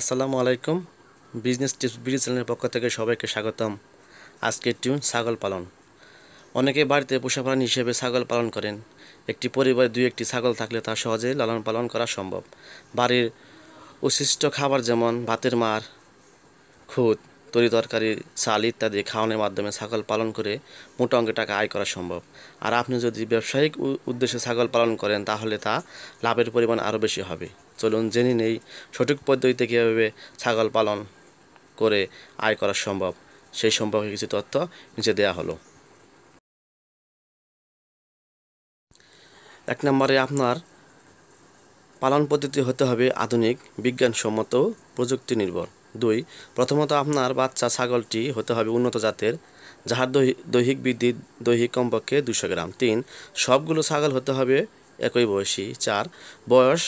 আসসালামু আলাইকুম business tips BD চ্যানেলের পক্ষ থেকে সবাইকে স্বাগতম আজকের টিউন ছাগল পালন অনেকে বাড়িতে পোষা প্রাণী হিসেবে ছাগল পালন করেন একটি পরিবারে দুই একটি ছাগল থাকলে তা সহজে লালন পালন করা সম্ভব বাড়ির উশিষ্ট খাবার যেমন ভাতের মার খুদ তরি তরকারি চাল ইত্যাদি খাওয়ানোর মাধ্যমে ছাগল পালন করে মোটা অঙ্কের টাকা আয় করা সম্ভব আর আপনি যদি ব্যবসায়িক উদ্দেশ্যে ছাগল পালন করেন তাহলে তা লাভের পরিমাণ আরও বেশি হবে চলুন জেনে নেই সঠিক পদ্ধতিতে কীভাবে ছাগল পালন করে আয় করা সম্ভব সেই সম্পর্কে কিছু তথ্য নিচে দেয়া হলো এক নম্বরে আপনার পালন পদ্ধতি হতে হবে আধুনিক বিজ্ঞানসম্মত প্রযুক্তি নির্ভর দুই প্রথমত আপনার বাচ্চা ছাগলটি হতে হবে উন্নত জাতের যাহার দৈহিক বৃদ্ধি দৈহিক কমপক্ষে দুশো গ্রাম তিন সবগুলো ছাগল হতে হবে একই বয়সী চার বয়স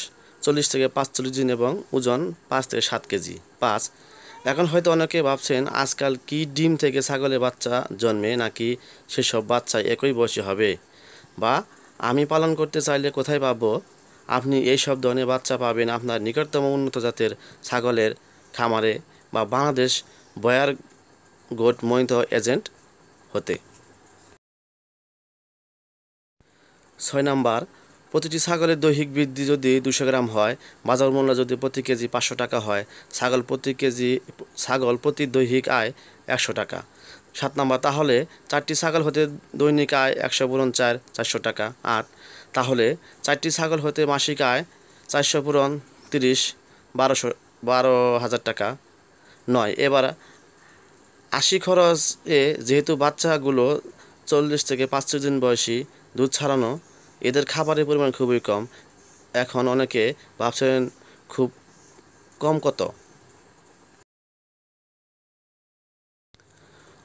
চল্লিশ থেকে পাঁচচল্লিশ দিন এবং ওজন পাঁচ থেকে সাত কেজি পাঁচ এখন হয়তো অনেকে ভাবছেন আজকাল কি ডিম থেকে ছাগলের বাচ্চা জন্মে নাকি সেসব বাচ্চা একই বয়সী হবে বা আমি পালন করতে চাইলে কোথায় পাবো আপনি এই সব ধরনের বাচ্চা পাবেন আপনার নিকটতম উন্নত জাতের ছাগলের খামারে বা বাংলাদেশ বয়ার গোট মনিত এজেন্ট হতে ছয় নাম্বার প্রতিটি ছাগলের দৈহিক বৃদ্ধি যদি দুশো গ্রাম হয় বাজার মূল্য যদি প্রতি কেজি পাঁচশো টাকা হয় ছাগল প্রতি কেজি ছাগল প্রতি দৈহিক আয় একশো টাকা সাত নাম্বার তাহলে চারটি ছাগল হতে দৈনিক আয় একশো পূরণ চার চারশো টাকা আট তাহলে চারটি ছাগল হতে মাসিক আয় চারশো পূরণ তিরিশ বারোশো বারো হাজার টাকা নয় এবার আশি খরচে যেহেতু বাচ্চাগুলো চল্লিশ থেকে পাঁচশো দিন বয়সী দুধ ছাড়ানো এদের খাবারের পরিমাণ খুবই কম এখন অনেকে ভাবছেন খুব কম কত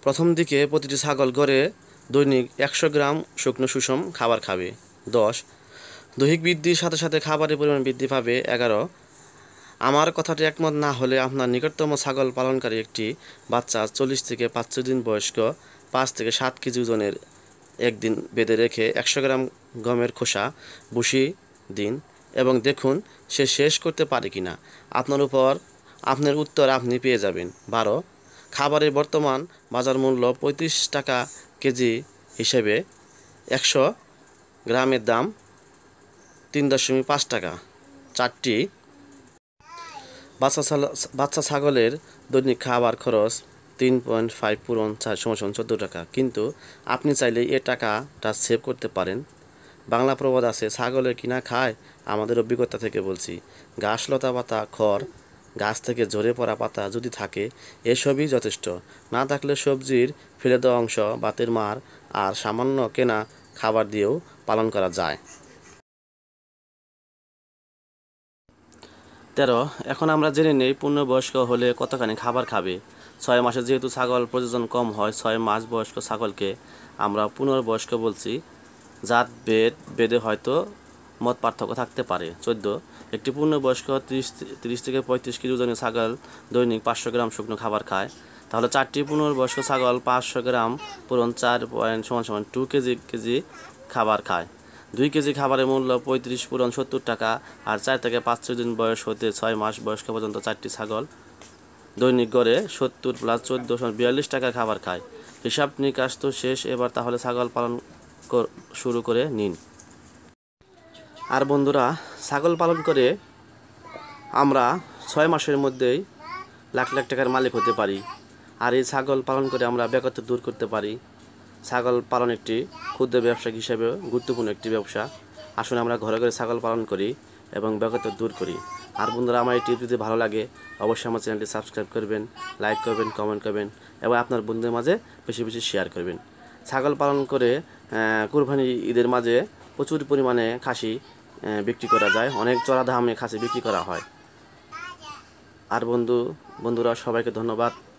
প্রথম দিকে প্রতিটি ছাগল গড়ে দৈনিক একশো গ্রাম শুকনো সুষম খাবার খাবে দশ দৈহিক বৃদ্ধির সাথে সাথে খাবারের পরিমাণ বৃদ্ধি পাবে এগারো আমার কথাটি একমত না হলে আপনার নিকটতম ছাগল পালনকারী একটি বাচ্চা চল্লিশ থেকে পাঁচশো দিন বয়স্ক পাঁচ থেকে সাত কেজি ওজনের একদিন বেঁধে রেখে একশো গ্রাম গমের খোসা বসি দিন এবং দেখুন সে শেষ করতে পারে কি না আপনার উপর আপনার উত্তর আপনি পেয়ে যাবেন বারো খাবারের বর্তমান বাজার মূল্য পঁয়ত্রিশ টাকা কেজি হিসেবে একশো গ্রামের দাম তিন দশমিক পাঁচ টাকা চারটি বাচ্চা বাচ্চা ছাগলের দৈনিক খাবার খরচ তিন পয়েন্ট ফাইভ পূরণ চার সমান চোদ্দো টাকা কিন্তু আপনি চাইলে এ টাকাটা সেভ করতে পারেন বাংলা প্রবাদ আছে ছাগলে কিনা খায় আমাদের অভিজ্ঞতা থেকে বলছি গাছ লতা পাতা খড় গাছ থেকে ঝরে পড়া পাতা যদি থাকে এসবই যথেষ্ট না থাকলে সবজির ফেলে দেওয়া অংশ বাতের মার আর সামান্য কেনা খাবার দিয়েও পালন করা যায় তেরো এখন আমরা জেনে নেই পূর্ণবয়স্ক হলে কতখানি খাবার খাবে ছয় মাসে যেহেতু ছাগল প্রযোজন কম হয় ছয় মাস বয়স্ক ছাগলকে আমরা পুনর্বয়স্ক বলছি জাত বেদ বেদে হয়তো মত পার্থক্য থাকতে পারে চোদ্দ একটি পূর্ণবয়স্ক ত্রিশ তিরিশ থেকে পঁয়ত্রিশ কেজি ওজনের ছাগল দৈনিক পাঁচশো গ্রাম শুকনো খাবার খায় তাহলে চারটি পুনর্বয়স্ক ছাগল পাঁচশো গ্রাম পূরণ চার পয়েন্ট সমান সমান টু কেজি কেজি খাবার খায় দুই কেজি খাবারের মূল্য পঁয়ত্রিশ পূরণ সত্তর টাকা আর চার থেকে পাঁচ দিন বয়স হতে ছয় মাস বয়স্ক পর্যন্ত চারটি ছাগল দৈনিক গড়ে সত্তর প্লাস চোদ্দোশো বিয়াল্লিশ টাকা খাবার খায় হিসাব নিকাশ তো শেষ এবার তাহলে ছাগল পালন শুরু করে নিন আর বন্ধুরা ছাগল পালন করে আমরা ছয় মাসের মধ্যেই লাখ লাখ টাকার মালিক হতে পারি আর এই ছাগল পালন করে আমরা বেকত্ব দূর করতে পারি ছাগল পালন একটি ক্ষুদ্র ব্যবসায়িক হিসেবে গুরুত্বপূর্ণ একটি ব্যবসা আসুন আমরা ঘরে ঘরে ছাগল পালন করি এবং ব্যাঘাত দূর করি আর বন্ধুরা আমার এই টিপ যদি ভালো লাগে অবশ্যই আমার চ্যানেলটি সাবস্ক্রাইব করবেন লাইক করবেন কমেন্ট করবেন এবং আপনার বন্ধুদের মাঝে বেশি বেশি শেয়ার করবেন ছাগল পালন করে কুরবানি ঈদের মাঝে প্রচুর পরিমাণে খাসি বিক্রি করা যায় অনেক চড়া দামে খাসি বিক্রি করা হয় আর বন্ধু বন্ধুরা সবাইকে ধন্যবাদ